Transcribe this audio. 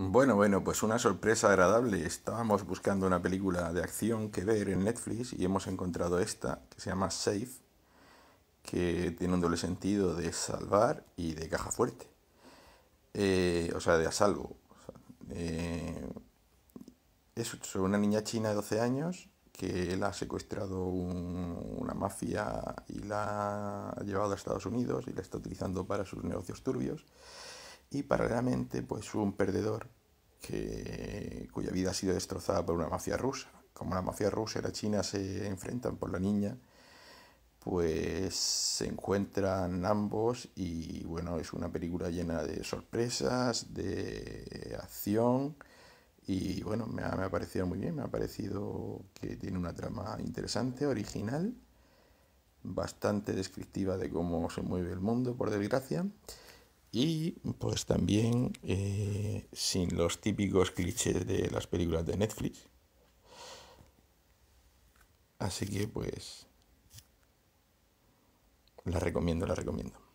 Bueno, bueno, pues una sorpresa agradable. Estábamos buscando una película de acción que ver en Netflix y hemos encontrado esta que se llama Safe, que tiene un doble sentido de salvar y de caja fuerte. Eh, o sea, de a salvo. Eh, es una niña china de 12 años que la ha secuestrado una mafia y la ha llevado a Estados Unidos y la está utilizando para sus negocios turbios y paralelamente pues un perdedor que, cuya vida ha sido destrozada por una mafia rusa. Como la mafia rusa y la china se enfrentan por la niña, pues se encuentran ambos y bueno, es una película llena de sorpresas, de acción y bueno, me ha, me ha parecido muy bien, me ha parecido que tiene una trama interesante, original, bastante descriptiva de cómo se mueve el mundo, por desgracia y pues también eh, sin los típicos clichés de las películas de Netflix. Así que pues la recomiendo, la recomiendo.